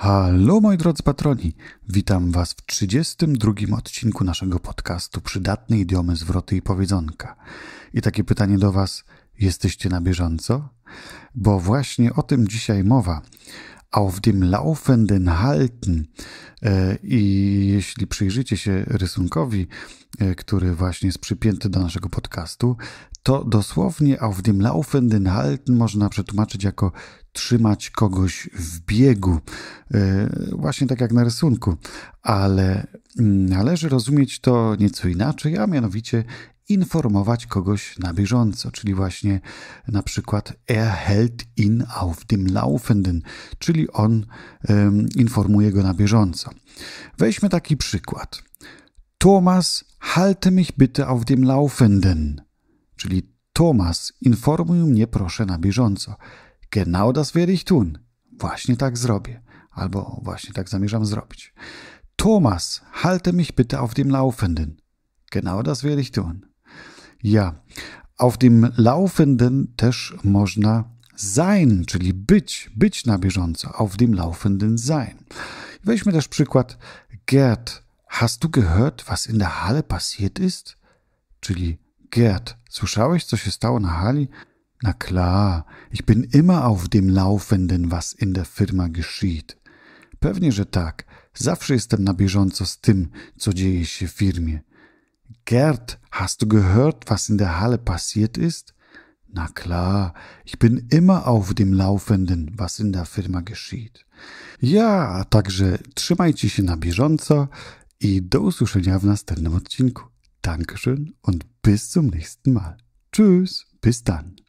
Halo moi drodzy patroni, witam was w 32 odcinku naszego podcastu Przydatne idiomy, zwroty i powiedzonka. I takie pytanie do was, jesteście na bieżąco? Bo właśnie o tym dzisiaj mowa auf dem Laufenden halten. E, I jeśli przyjrzycie się rysunkowi, e, który właśnie jest przypięty do naszego podcastu, to dosłownie auf dem Laufenden halten można przetłumaczyć jako trzymać kogoś w biegu, e, właśnie tak jak na rysunku, ale mm, należy rozumieć to nieco inaczej, a mianowicie informować kogoś na bieżąco, czyli właśnie na przykład er hält ihn auf dem Laufenden, czyli on um, informuje go na bieżąco. Weźmy taki przykład. Thomas, halte mich bitte auf dem Laufenden, czyli Thomas, informuj mnie proszę na bieżąco. Genau das werde ich tun. Właśnie tak zrobię. Albo właśnie tak zamierzam zrobić. Thomas, halte mich bitte auf dem Laufenden. Genau das werde ich tun ja. Auf dem Laufenden też można sein, czyli być, być na bieżąco. Auf dem Laufenden sein. Weźmy też przykład. Gerd, hast du gehört, was in der Halle passiert ist? Czyli Gerd, słyszałeś, co się stało na hali? Na klar, ich bin immer auf dem Laufenden, was in der Firma geschieht. Pewnie, że tak. Zawsze jestem na bieżąco z tym, co dzieje się w firmie. Gerd, hast du gehört, was in der Halle passiert ist? Na klar, ich bin immer auf dem Laufenden, was in der Firma geschieht. Ja, także trzymajcie się na bieżąco i do usłyszenia w następnym odcinku. Dankeschön und bis zum nächsten Mal. Tschüss, bis dann.